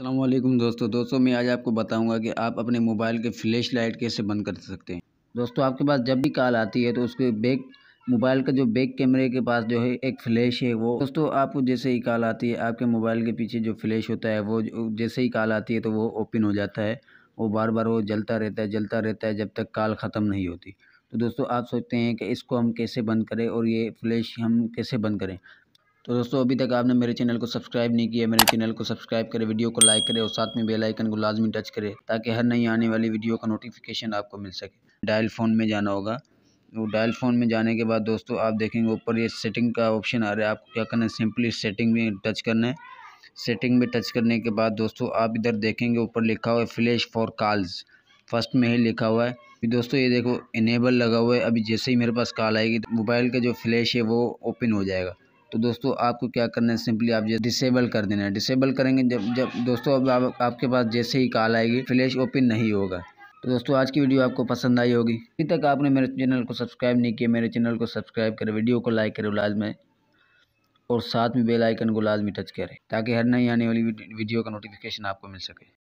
अल्लाम दोस्तों दोस्तों मैं आज आपको बताऊंगा कि आप अपने मोबाइल के फ्लैश लाइट कैसे बंद कर सकते हैं दोस्तों आपके पास जब भी कॉल आती है तो उसके बैक मोबाइल का जो बैक कैमरे के पास जो है एक फ़्लैश है वो दोस्तों आपको जैसे ही कॉल आती है आपके मोबाइल के पीछे जो फ्लैश होता है वो जैसे ही कॉल आती है तो वो ओपन हो जाता है वो बार बार वो जलता रहता है जलता रहता है जब तक कॉल ख़त्म नहीं होती तो दोस्तों आप सोचते हैं कि इसको हम कैसे बंद करें और ये फ्लैश हम कैसे बंद करें तो दोस्तों अभी तक आपने मेरे चैनल को सब्सक्राइब नहीं किया मेरे चैनल को सब्सक्राइब करें वीडियो को लाइक करें और साथ में बेल आइकन को लाजमी टच करें ताकि हर नई आने वाली वीडियो का नोटिफिकेशन आपको मिल सके डायल फ़ोन में जाना होगा तो डायल फ़ोन में जाने के बाद दोस्तों आप देखेंगे ऊपर ये सेटिंग का ऑप्शन आ रहा है आपको क्या करना है सिंपली सेटिंग में टच करना है सेटिंग में टच करने के बाद दोस्तों आप इधर देखेंगे ऊपर लिखा हुआ है फ्लैश फॉर कॉल्स फर्स्ट में ही लिखा हुआ है अभी दोस्तों ये देखो इनेबल लगा हुआ है अभी जैसे ही मेरे पास कॉल आएगी तो मोबाइल का जो फ्लैश है वो ओपन हो जाएगा तो दोस्तों आपको क्या करना है सिंपली आप डिसेबल कर देना है डिसेबल करेंगे जब जब दोस्तों अब आप, आपके पास जैसे ही कॉल आएगी फ्लैश ओपन नहीं होगा तो दोस्तों आज की वीडियो आपको पसंद आई होगी अभी तक आपने मेरे चैनल को सब्सक्राइब नहीं किया मेरे चैनल को सब्सक्राइब करें वीडियो को लाइक करें में और साथ में बेल आइकन को लाजमी टच करें ताकि हर नई आने वाली वीडियो का नोटिफिकेशन आपको मिल सके